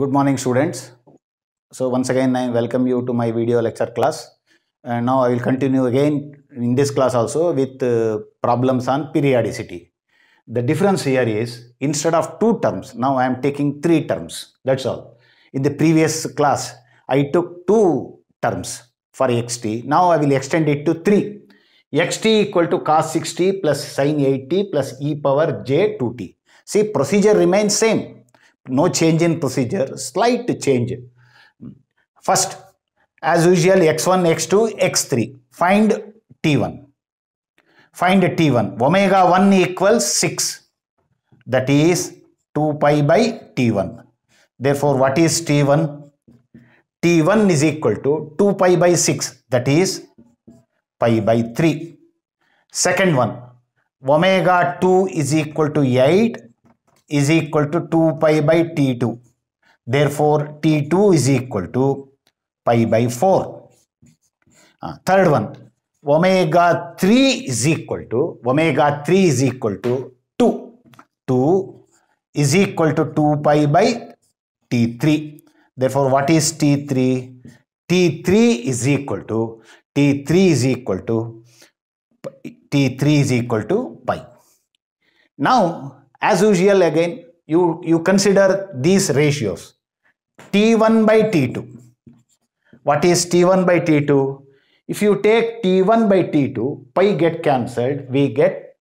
Good morning students. So once again I welcome you to my video lecture class and now I will continue again in this class also with uh, problems on periodicity. The difference here is instead of two terms now I am taking three terms that's all. In the previous class I took two terms for xt now I will extend it to three xt equal to cos 60 plus sin 80 plus e power j 2t. See procedure remains same no change in procedure, slight change. First, as usual, x1, x2, x3. Find t1. Find t1. Omega 1 equals 6. That is 2 pi by t1. Therefore, what is t1? t1 is equal to 2 pi by 6. That is pi by 3. Second one, omega 2 is equal to 8 is equal to 2 pi by T2. Therefore, T2 is equal to pi by 4. Uh, third one, omega 3 is equal to, omega 3 is equal to 2. 2 is equal to 2 pi by T3. Therefore, what is T3? T3 is equal to, T3 is equal to, T3 is equal to pi. Now, as usual again, you, you consider these ratios. T1 by T2. What is T1 by T2? If you take T1 by T2, pi get cancelled, we get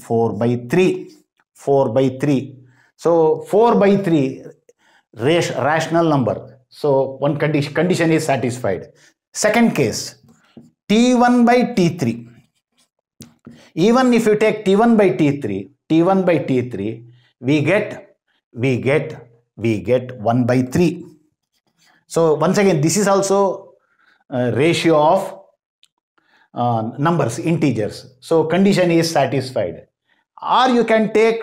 4 by 3. 4 by 3. So 4 by 3, rational number. So one condition, condition is satisfied. Second case, T1 by T3. Even if you take T1 by T3, T1 by T3, we get, we get, we get 1 by 3. So once again, this is also ratio of uh, numbers, integers. So condition is satisfied. Or you can take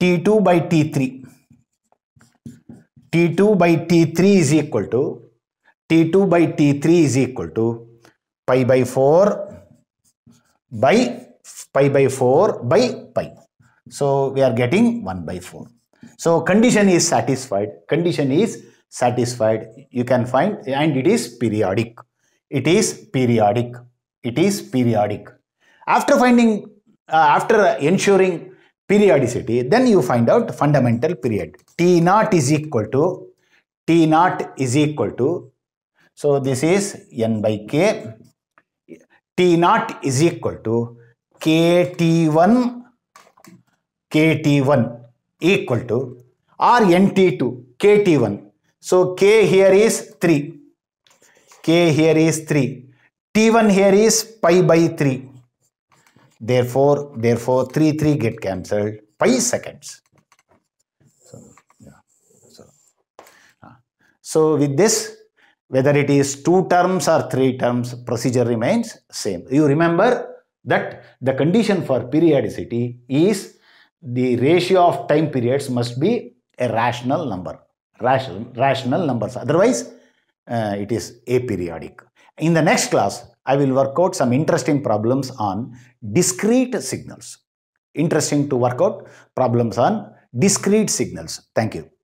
T2 by T3. T2 by T3 is equal to T2 by T3 is equal to pi by 4 by pi by 4 by pi. So we are getting 1 by 4. So condition is satisfied. Condition is satisfied. You can find and it is periodic. It is periodic. It is periodic. After finding, uh, after ensuring periodicity, then you find out fundamental period. T naught is equal to, T naught is equal to, so this is n by k. T naught is equal to KT1 KT1 equal to or NT2 KT1. So K here is 3. K here is 3. T1 here is pi by 3. Therefore, therefore 3, 3 get cancelled. Pi seconds. So, so with this, whether it is two terms or three terms, procedure remains same. You remember that the condition for periodicity is the ratio of time periods must be a rational number, rational, rational numbers. Otherwise, uh, it is aperiodic. In the next class, I will work out some interesting problems on discrete signals. Interesting to work out problems on discrete signals. Thank you.